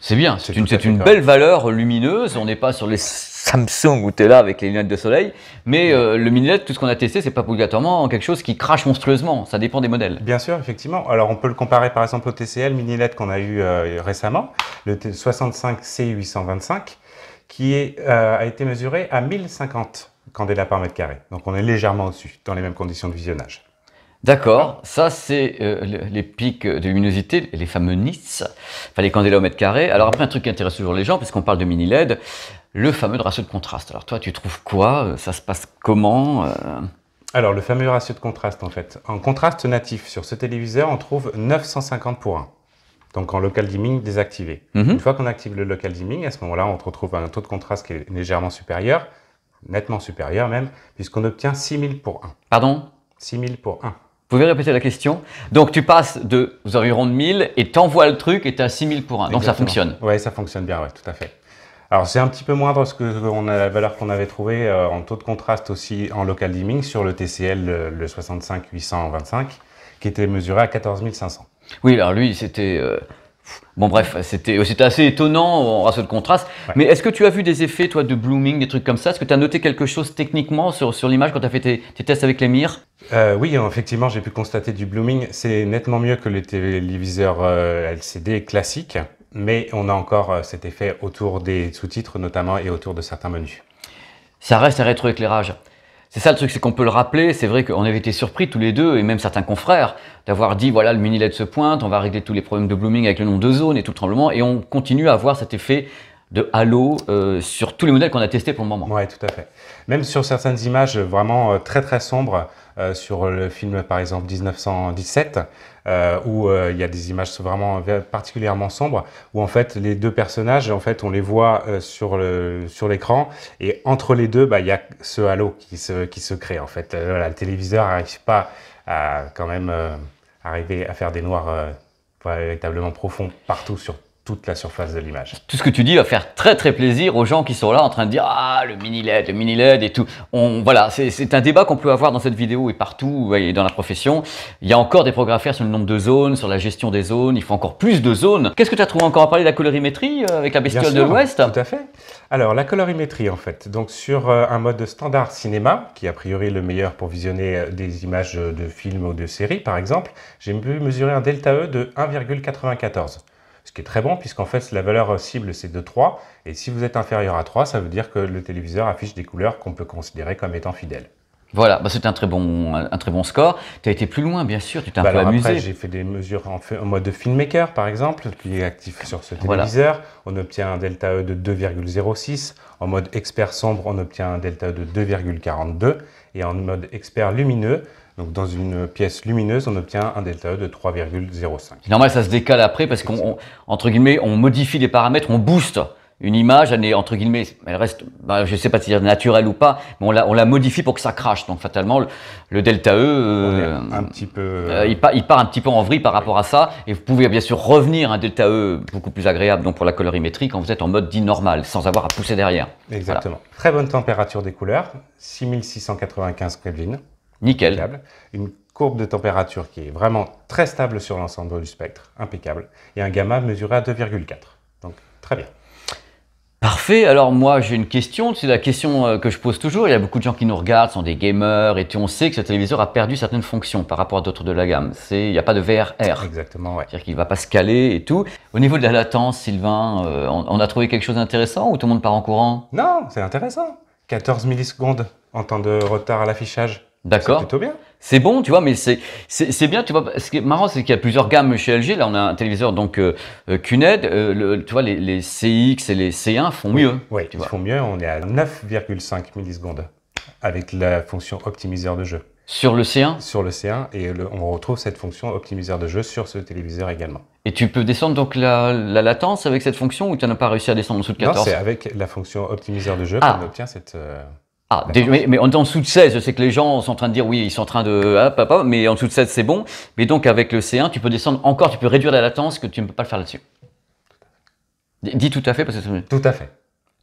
C'est bien, c'est une, belle valeur lumineuse. On n'est pas sur les Samsung où tu là avec les lunettes de soleil, mais euh, le mini-LED, tout ce qu'on a testé, c'est pas obligatoirement quelque chose qui crache monstrueusement. Ça dépend des modèles. Bien sûr, effectivement. Alors on peut le comparer par exemple au TCL mini-LED qu'on a eu euh, récemment, le 65C825, qui est, euh, a été mesuré à 1050 candela par mètre carré. Donc on est légèrement au-dessus, dans les mêmes conditions de visionnage. D'accord, ça c'est euh, les pics de luminosité, les fameux nits, enfin les candélas au mètre carré. Alors après un truc qui intéresse toujours les gens, puisqu'on parle de mini LED, le fameux ratio de contraste. Alors toi tu trouves quoi euh, Ça se passe comment euh? Alors le fameux ratio de contraste en fait. En contraste natif sur ce téléviseur, on trouve 950 pour 1. Donc en local dimming désactivé. Mm-hmm. Une fois qu'on active le local dimming, à ce moment-là on retrouve un taux de contraste qui est légèrement supérieur, nettement supérieur même, puisqu'on obtient 6000 pour 1. Pardon 6000 pour 1. Vous pouvez répéter la question Donc tu passes de aux de 1000 et t'envoies le truc et tu as 6000 pour 1. Donc ça fonctionne. Oui, ça fonctionne bien, ouais, tout à fait. Alors c'est un petit peu moindre ce que on a, la valeur qu'on avait trouvée euh, en taux de contraste aussi en local dimming sur le TCL le, 65, 825, qui était mesuré à 14500 Oui, alors lui c'était euh, Bon bref, c'était euh, assez étonnant en ratio de contraste. Mais est-ce que tu as vu des effets, toi, de blooming, des trucs comme ça Est-ce que tu as noté quelque chose techniquement sur, l'image quand tu as fait tes, tests avec les mires euh, Oui, hein, effectivement, j'ai pu constater du blooming. C'est nettement mieux que les téléviseurs euh, LCD classiques, mais on a encore cet effet autour des sous-titres notamment et autour de certains menus. Ça reste un rétroéclairage. C'est ça le truc, c'est qu'on peut le rappeler. C'est vrai qu'on avait été surpris tous les deux, et même certains confrères, d'avoir dit voilà, le mini-LED se pointe, on va régler tous les problèmes de blooming avec le nom de zone et tout le tremblement, et on continue à avoir cet effet de halo euh, sur tous les modèles qu'on a testés pour le moment. Ouais, tout à fait. Même sur certaines images vraiment euh, très très sombres, euh, sur le film par exemple 1917, euh, où euh, il y a des images vraiment particulièrement sombres, où en fait les deux personnages, en fait on les voit sur l'écran, sur et entre les deux, bah, il y a ce halo qui se, qui se crée en fait. le téléviseur n'arrive pas à quand même arriver à faire des noirs véritablement profonds partout sur toute la surface de l'image. Tout ce que tu dis va faire très très plaisir aux gens qui sont là en train de dire ah le mini LED, le mini LED et tout. On voilà, c'est un débat qu'on peut avoir dans cette vidéo et partout et dans la profession. Il y a encore des progrès à faire sur le nombre de zones, sur la gestion des zones. Il faut encore plus de zones. Qu'est-ce que tu as trouvé encore à parler de la colorimétrie euh, avec la bestiole de l'Ouest Tout à fait. Alors la colorimétrie en fait, donc sur euh, un mode standard cinéma qui a priori le meilleur pour visionner euh, des images de films ou de séries par exemple, j'ai pu mesurer un delta E de 1,94 ce qui est très bon puisqu'en fait la valeur cible c'est de 3 et si vous êtes inférieur à 3 ça veut dire que le téléviseur affiche des couleurs qu'on peut considérer comme étant fidèles. Voilà, bah c'est un très bon, un très bon score. Tu as été plus loin, bien sûr, tu t'es un bah peu amusé. j'ai fait des mesures en, mode filmmaker, par exemple, qui est actif sur ce téléviseur. On obtient un delta E de 2,06. En mode expert sombre, on obtient un delta E de 2,42. Et en mode expert lumineux, donc dans une pièce lumineuse, on obtient un delta E de 3,05. normal, ça se décale après parce qu'on, entre guillemets, on modifie les paramètres, on booste une image, elle est entre guillemets, elle reste, bah, je ne sais pas si c'est naturel ou pas, mais on la, on la modifie pour que ça crache. Donc fatalement, le, delta E, euh, un petit peu... Euh, il, part, un petit peu en vrille par rapport à ça. Et vous pouvez bien sûr revenir un delta E beaucoup plus agréable donc pour la colorimétrie quand vous êtes en mode dit normal, sans avoir à pousser derrière. Exactement. Très bonne température des couleurs, 6695 Kelvin. Nickel. Une courbe de température qui est vraiment très stable sur l'ensemble du spectre, impeccable. Et un gamma mesuré à 2,4. Donc très bien. Parfait. Alors moi j'ai une question, c'est la question euh, que je pose toujours. Il y a beaucoup de gens qui nous regardent, sont des gamers, et on sait que ce téléviseur a perdu certaines fonctions par rapport à d'autres de la gamme. C'est il n'y a pas de VRR. Exactement. C'est-à-dire qu'il ne va pas se caler et tout. Au niveau de la latence, Sylvain, euh, on, on, a trouvé quelque chose d'intéressant ou tout le monde part en courant Non, c'est intéressant. 14 millisecondes en temps de retard à l'affichage. D'accord. C'est plutôt bien. C'est bon, tu vois, mais c'est c'est bien, tu vois. Ce qui est marrant, c'est qu'il y a plusieurs gammes chez LG. Là, on a un téléviseur donc euh, euh, QNED. Euh, le, tu vois, les, CX et les C1 font mieux. Oui, tu ils font mieux. On est à 9,5 millisecondes avec la fonction optimiseur de jeu. Sur le C1 Sur le C1 et on retrouve cette fonction optimiseur de jeu sur ce téléviseur également. Et tu peux descendre donc la, latence avec cette fonction ou tu n'as pas réussi à descendre en dessous de 14 Non, c'est avec la fonction optimiseur de jeu ah. qu'on obtient cette... Ah, mais, mais, en dessous de 16, je sais que les gens sont en train de dire oui, ils sont en train de. Ah, papa, mais en dessous de 16, c'est bon. Mais donc, avec le C1, tu peux descendre encore, tu peux réduire la latence que tu ne peux pas le faire là-dessus. Dis tout à fait parce que. Tout à fait.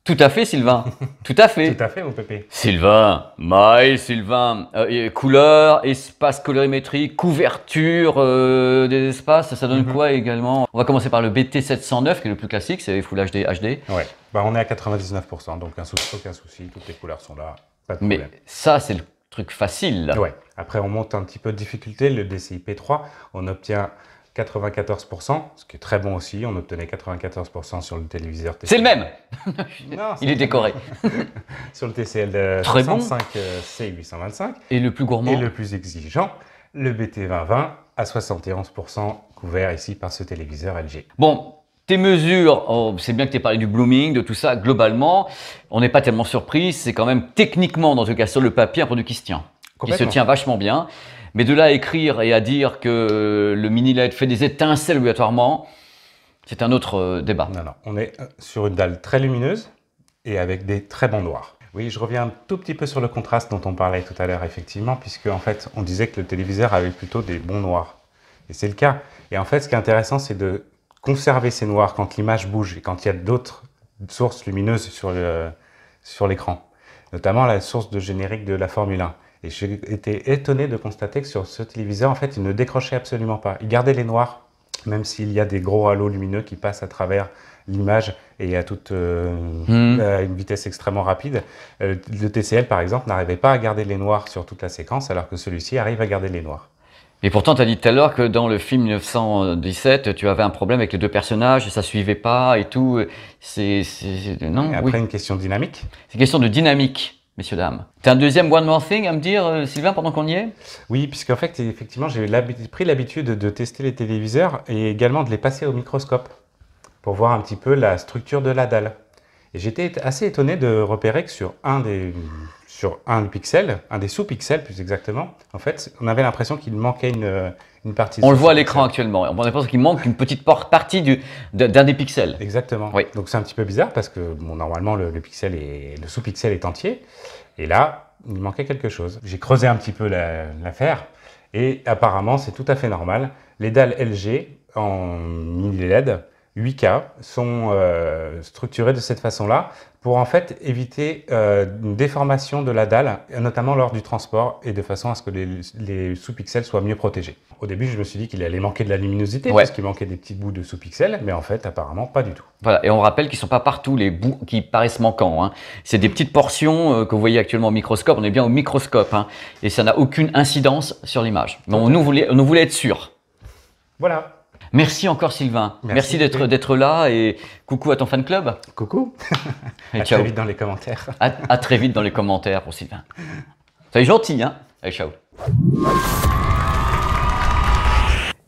Tout à fait, Sylvain. <laughs> Tout à fait. Tout à fait, mon pépé. Sylvain, my Sylvain. Euh, couleur, espace colorimétrique, couverture euh, des espaces, ça donne mhm. quoi également On va commencer par le BT709, qui est le plus classique, c'est Full HD HD. Ouais, bah, on est à 99%, donc un souci, aucun souci, toutes les couleurs sont là, pas de problème. Mais ça, c'est le truc facile. Ouais, après on monte un petit peu de difficulté, le DCI-P3, on obtient 94%, ce qui est très bon aussi. On obtenait 94% sur le téléviseur TCL. C'est le même <laughs> Il est décoré. <laughs> sur le TCL de C825. Euh, et le plus gourmand Et le plus exigeant, le BT2020 à 71% couvert ici par ce téléviseur LG. Bon, tes mesures, oh, c'est bien que tu aies parlé du blooming, de tout ça, globalement, on n'est pas tellement surpris, c'est quand même techniquement, dans ce cas sur le papier, un produit qui se tient, Il se tient vachement bien. Mais de là à écrire et à dire que le mini LED fait des étincelles obligatoirement, c'est un autre euh, débat. Non, non, on est euh, sur une dalle très lumineuse et avec des très bons noirs. Oui, je reviens un tout petit peu sur le contraste dont on parlait tout à l'heure, effectivement, puisque en fait, on disait que le téléviseur avait plutôt des bons noirs. Et c'est le cas. Et en fait, ce qui est intéressant, c'est de conserver ces noirs quand l'image bouge et quand il y a d'autres sources lumineuses sur l'écran. Notamment la source de générique de la Formule 1. Et j'ai été étonné de constater que sur ce téléviseur, en fait, il ne décrochait absolument pas. Il gardait les noirs, même s'il y a des gros halos lumineux qui passent à travers l'image et à toute euh, hmm. une vitesse extrêmement rapide. Euh, le TCL, par exemple, n'arrivait pas à garder les noirs sur toute la séquence, alors que celui-ci arrive à garder les noirs. Et pourtant, tu as dit tout à l'heure que dans le film 1917, tu avais un problème avec les deux personnages, ça suivait pas et tout. C'est non. après, une question dynamique. C'est une question de dynamique messieurs, dames. T'as un deuxième One More Thing à me dire, euh, Sylvain, pendant qu'on y est Oui, puisqu'en fait, effectivement, j'ai pris l'habitude de tester les téléviseurs et également de les passer au microscope pour voir un petit peu la structure de la dalle. Et j'étais assez étonné de repérer que sur un des sur un pixel, un des sous-pixels plus exactement, en fait, on avait l'impression qu'il manquait une, partie. On le voit à l'écran actuellement. On a l'impression qu'il manque une petite partie du, d'un des pixels. Exactement. Donc c'est un petit peu bizarre parce que normalement le, pixel et le sous-pixel est entier. Et là, il manquait quelque chose. J'ai creusé un petit peu l'affaire et apparemment c'est tout à fait normal. Les dalles LG en mini LED 8K sont euh, structurés de cette façon-là pour en fait éviter euh, une déformation de la dalle, notamment lors du transport et de façon à ce que les, sous-pixels soient mieux protégés. Au début, je me suis dit qu'il allait manquer de la luminosité parce qu'il manquait des petits bouts de sous-pixels, mais en fait, apparemment, pas du tout. Voilà, et on rappelle qu'ils ne sont pas partout les bouts qui paraissent manquants. Hein. C'est des petites portions euh, que vous voyez actuellement au microscope, on est bien au microscope, hein, et ça n'a aucune incidence sur l'image. Donc, nous voulait, être sûr. Voilà. Merci encore Sylvain. Merci, d'être là et coucou à ton fan club. Coucou. <laughs> à très vite dans les commentaires. à, très vite dans les commentaires pour Sylvain. est gentil, hein. Allez, ciao.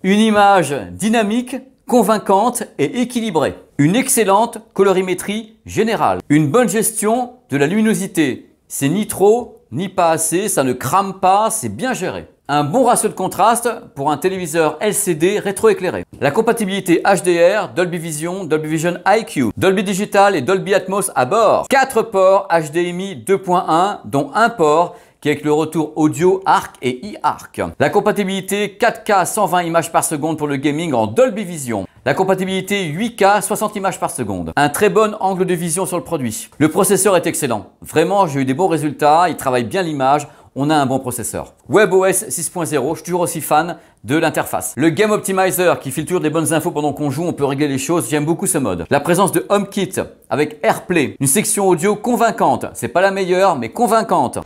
Une image dynamique, convaincante et équilibrée. Une excellente colorimétrie générale. Une bonne gestion de la luminosité. C'est ni trop, ni pas assez, ça ne crame pas, c'est bien géré un bon ratio de contraste pour un téléviseur LCD rétroéclairé. La compatibilité HDR, Dolby Vision, Dolby Vision IQ, Dolby Digital et Dolby Atmos à bord. 4 ports HDMI 2.1 dont un port qui est avec le retour audio ARC et eARC. la compatibilité 4K 120 images par seconde pour le gaming en Dolby Vision. La compatibilité 8K 60 images par seconde. Un très bon angle de vision sur le produit. Le processeur est excellent. Vraiment, j'ai eu des bons résultats, il travaille bien l'image on a un bon processeur. WebOS 6.0, je suis toujours aussi fan de l'interface. Le Game Optimizer qui filtre des bonnes infos pendant qu'on joue, on peut régler les choses, j'aime beaucoup ce mode. La présence de HomeKit avec AirPlay, une section audio convaincante, c'est pas la meilleure mais convaincante.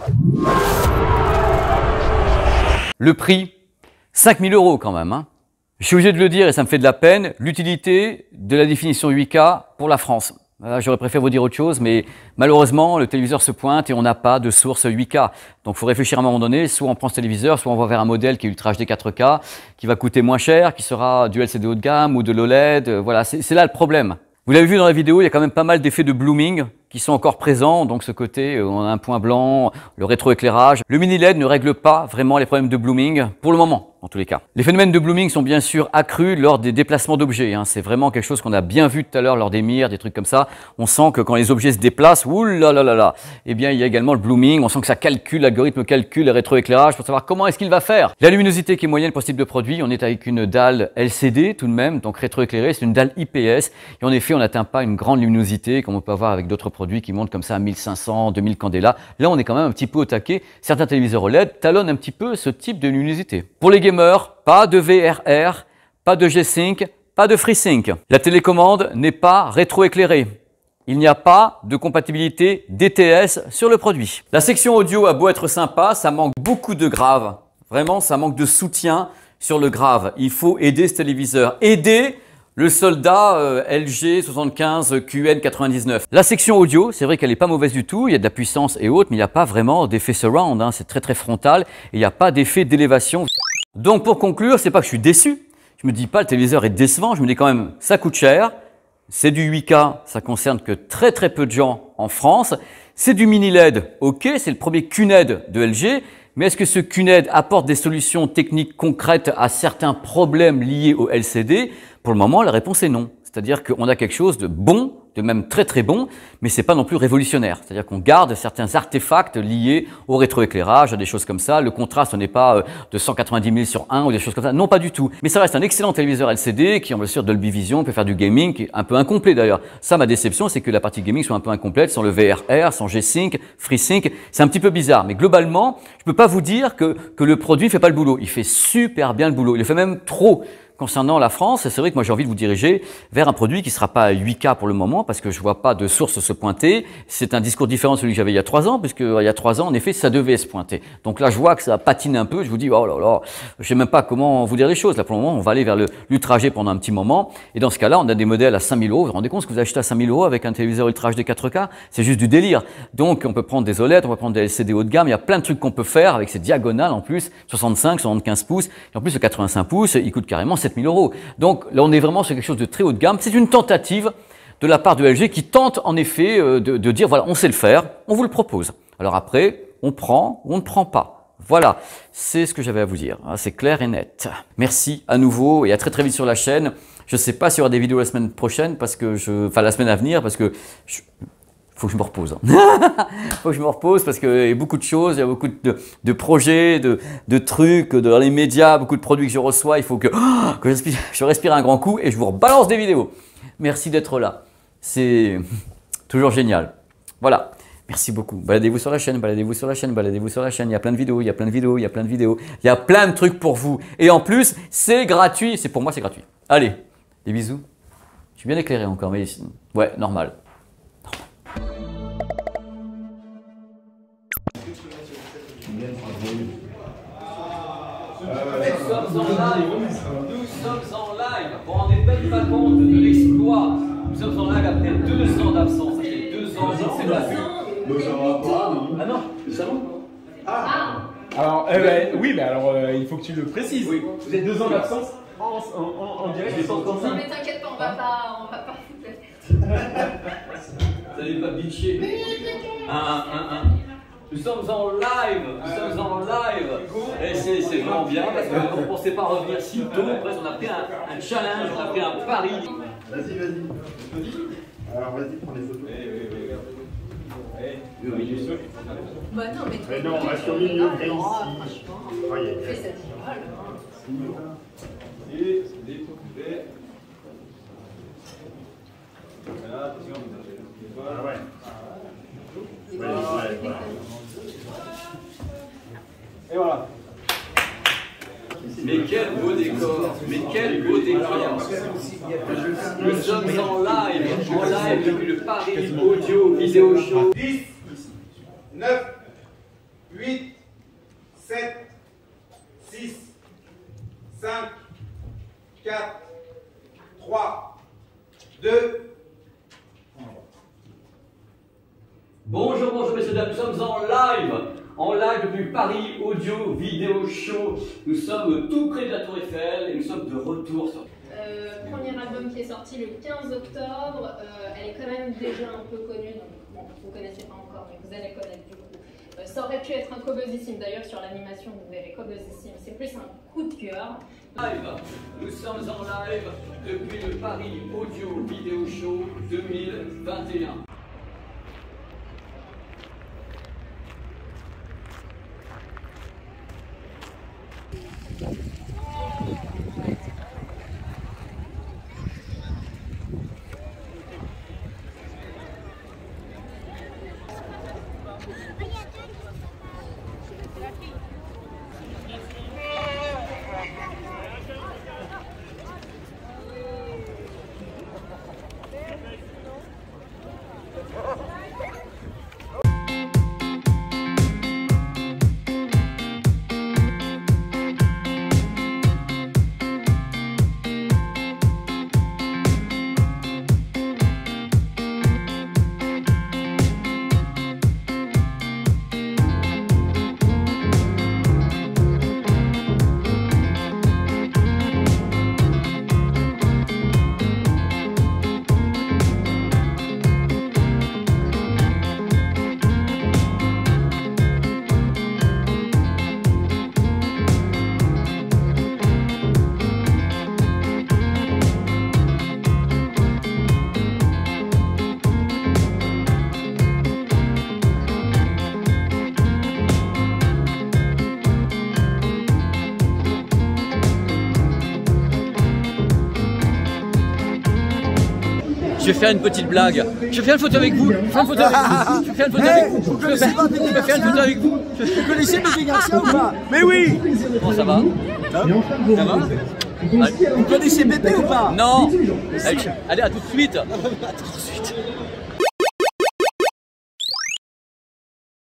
Le prix, 5000 euros quand même. Hein. Je suis obligé de le dire et ça me fait de la peine, l'utilité de la définition 8K pour la France. Ah, j'aurais préféré vous dire autre chose, mais malheureusement, le téléviseur se pointe et on n'a pas de source 8K. Donc, il faut réfléchir à un moment donné. Soit on prend ce téléviseur, soit on va vers un modèle qui est Ultra HD 4K, qui va coûter moins cher, qui sera du LCD haut de gamme ou de l'OLED. Voilà, c'est là le problème. Vous l'avez vu dans la vidéo, il y a quand même pas mal d'effets de blooming qui sont encore présents. Donc ce côté, euh, on a un point blanc, le rétroéclairage. Le mini LED ne règle pas vraiment les problèmes de blooming pour le moment. En tous les cas. Les phénomènes de blooming sont bien sûr accrus lors des déplacements d'objets. Hein. C'est vraiment quelque chose qu'on a bien vu tout à l'heure lors des mires, des trucs comme ça. On sent que quand les objets se déplacent, oulala, là là là eh bien il y a également le blooming. On sent que ça calcule, l'algorithme calcule le rétroéclairage pour savoir comment est-ce qu'il va faire. La luminosité qui est moyenne pour ce type de produit, on est avec une dalle LCD tout de même, donc rétroéclairée, c'est une dalle IPS. Et en effet, on n'atteint pas une grande luminosité comme on peut avoir avec d'autres produits qui montent comme ça à 1500, 2000 candélas. Là, on est quand même un petit peu au taquet. Certains téléviseurs OLED talonnent un petit peu ce type de luminosité. Pour les gamers, pas de VRR, pas de G-Sync, pas de FreeSync. La télécommande n'est pas rétroéclairée. Il n'y a pas de compatibilité DTS sur le produit. La section audio a beau être sympa, ça manque beaucoup de grave. Vraiment, ça manque de soutien sur le grave. Il faut aider ce téléviseur. Aider le soldat LG 75 QN 99. La section audio, c'est vrai qu'elle n'est pas mauvaise du tout, il y a de la puissance et autres, mais il n'y a pas vraiment d'effet surround, hein. c'est très très frontal, et il n'y a pas d'effet d'élévation. Donc pour conclure, c'est pas que je suis déçu, je me dis pas le téléviseur est décevant, je me dis quand même ça coûte cher, c'est du 8K, ça concerne que très très peu de gens en France, c'est du mini LED, ok, c'est le premier QNED de LG, mais est-ce que ce QNED apporte des solutions techniques concrètes à certains problèmes liés au LCD pour le moment, la réponse est non. C'est-à-dire qu'on a quelque chose de bon, de même très très bon, mais c'est pas non plus révolutionnaire. C'est-à-dire qu'on garde certains artefacts liés au rétroéclairage, à des choses comme ça. Le contraste n'est pas euh, de 190 000 sur 1 ou des choses comme ça. Non, pas du tout. Mais ça reste un excellent téléviseur LCD qui, en bien sûr, Dolby Vision, peut faire du gaming, un peu incomplet d'ailleurs. Ça, ma déception, c'est que la partie gaming soit un peu incomplète sans le VRR, sans G-Sync, FreeSync. C'est un petit peu bizarre. Mais globalement, je peux pas vous dire que, que le produit fait pas le boulot. Il fait super bien le boulot. Il le fait même trop concernant la France, c'est vrai que moi j'ai envie de vous diriger vers un produit qui ne sera pas à 8K pour le moment parce que je ne vois pas de source se pointer. C'est un discours différent de celui que j'avais il y a trois ans puisque euh, il y a trois ans en effet ça devait se pointer. Donc là je vois que ça patine un peu. Je vous dis oh là là, je sais même pas comment vous dire les choses. Là pour le moment on va aller vers l'ultra pendant un petit moment et dans ce cas-là on a des modèles à 5000 euros. Vous vous rendez compte ce que vous achetez à 5000 euros avec un téléviseur ultra HD 4K, c'est juste du délire. Donc on peut prendre des OLED, on peut prendre des LCD haut de gamme. Il y a plein de trucs qu'on peut faire avec ces diagonales en plus 65, 75 pouces. Et en plus le 85 pouces il coûte carrément 7000 euros. Donc là, on est vraiment sur quelque chose de très haut de gamme. C'est une tentative de la part de LG qui tente en effet euh, de, dire voilà, on sait le faire, on vous le propose. Alors après, on prend ou on ne prend pas. Voilà, c'est ce que j'avais à vous dire. Hein. C'est clair et net. Merci à nouveau et à très très vite sur la chaîne. Je ne sais pas s'il y aura des vidéos la semaine prochaine parce que je, enfin la semaine à venir parce que faut que je me repose. Hein. <laughs> faut que je me repose parce qu'il y a beaucoup de choses, il y a beaucoup de, projets, de, trucs, dans les médias, beaucoup de produits que je reçois. Il faut que, <gasps> je, respire, un grand coup et je vous rebalance des vidéos. Merci d'être là. C'est <laughs> toujours génial. Voilà. Merci beaucoup. Baladez-vous sur la chaîne, baladez-vous sur la chaîne, baladez-vous sur la chaîne. Il y a plein de vidéos, il y a plein de vidéos, il y a plein de vidéos. Il y a plein de trucs pour vous. Et en plus, c'est gratuit. C'est pour moi, c'est gratuit. Allez, des bisous. Je suis bien éclairé encore, mais ouais, normal. Nous sommes en live. Nous sommes en live. Pendant des belles vacances de l'exploit. Nous sommes en live après deux ans d'absence. Ça deux ans ah, pas Ah non, le salon Ah, ah. Alors, eh ben, oui, mais alors euh, il faut que tu le précises. Vous êtes deux ans d'absence en, en, en direct Non, mais t'inquiète pas, on va pas, on va pas foutre la tête. Vous n'allez <laughs> pas bitcher. Un, un, un. Nous sommes en live, nous euh, sommes en live. Et c'est vraiment bien parce qu'on ne pensait pas revenir si tôt. Après, on a fait un, un, challenge, on a pris un pari. Vas-y, vas-y. Alors vas-y, prends les photos. Hey, eh, hey, hey. Oui, oui, oui. Eh, bah non, mais, mais non, on reste au milieu, gris ah, ici. Voyez. Fais ça Et les poupées. Voilà, attention, vous avez le téléphone. Ah hein. ouais. ouais, ouais, ouais. Mais quel beau décor, mais quel beau décor. Nous sommes en live, en live depuis le Paris Audio Vidéo Show. sommes tout près de la Tour Eiffel et nous sommes de retour sur. Euh, premier album qui est sorti le 15 octobre, euh, elle est quand même déjà un peu connue, donc vous ne connaissez pas encore, mais vous allez connaître du coup. Euh, ça aurait pu être un cobosissime, d'ailleurs sur l'animation vous verrez cobosissime, c'est plus un coup de cœur. Live, nous sommes en live depuis le Paris Audio Video Show 2021. vais faire une petite blague. Je vais faire une photo avec vous. Je vais faire une photo avec vous. Je vais eh, une photo avec vous. Vous connaissez Bébé Garcia ou pas Mais oui Bon, ça va Ça va Vous connaissez Bébé ou pas Non Allez, à tout de suite